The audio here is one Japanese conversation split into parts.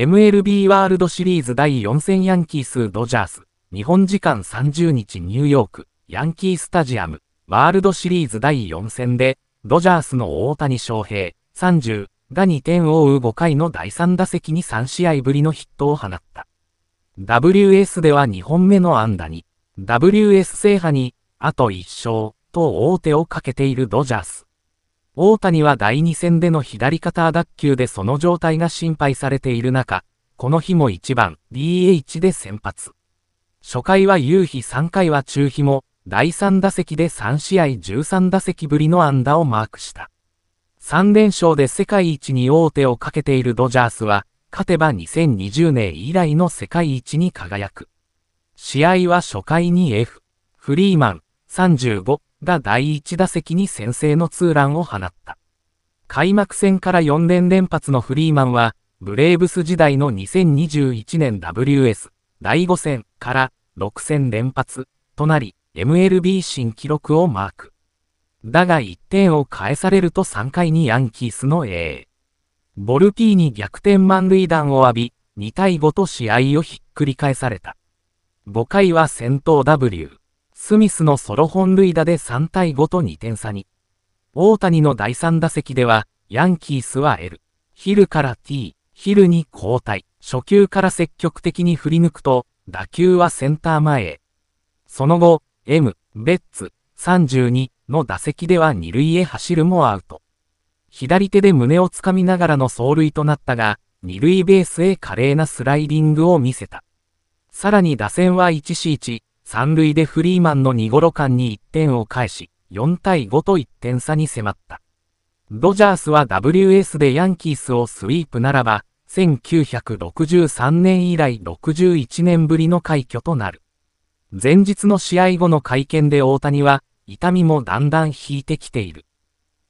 MLB ワールドシリーズ第4戦ヤンキース・ドジャース、日本時間30日ニューヨーク、ヤンキースタジアム、ワールドシリーズ第4戦で、ドジャースの大谷翔平、30が2点を追う5回の第3打席に3試合ぶりのヒットを放った。WS では2本目の安打に、WS 制覇に、あと1勝、と王手をかけているドジャース。大谷は第2戦での左肩脱臼でその状態が心配されている中、この日も1番 DH で先発。初回は夕日3回は中日も、第3打席で3試合13打席ぶりの安打をマークした。3連勝で世界一に王手をかけているドジャースは、勝てば2020年以来の世界一に輝く。試合は初回に F、フリーマン、35、が第1打席に先制のツーランを放った。開幕戦から4連連発のフリーマンは、ブレーブス時代の2021年 WS 第5戦から6戦連発となり、MLB 新記録をマーク。だが1点を返されると3回にヤンキースの A。ボルピーに逆転満塁弾を浴び、2対5と試合をひっくり返された。5回は先頭 W。スミスのソロ本塁打で3対5と2点差に。大谷の第3打席では、ヤンキースは L、ヒルから T、ヒルに交代、初球から積極的に振り抜くと、打球はセンター前へ。その後、M、ベッツ、32の打席では2塁へ走るもアウト。左手で胸をつかみながらの走塁となったが、2塁ベースへ華麗なスライディングを見せた。さらに打線は 1C1、三塁でフリーマンの二ゴロ間に1点を返し、4対5と1点差に迫った。ドジャースは WS でヤンキースをスイープならば、1963年以来61年ぶりの快挙となる。前日の試合後の会見で大谷は、痛みもだんだん引いてきている。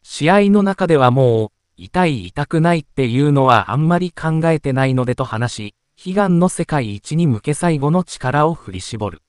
試合の中ではもう、痛い痛くないっていうのはあんまり考えてないのでと話し、悲願の世界一に向け最後の力を振り絞る。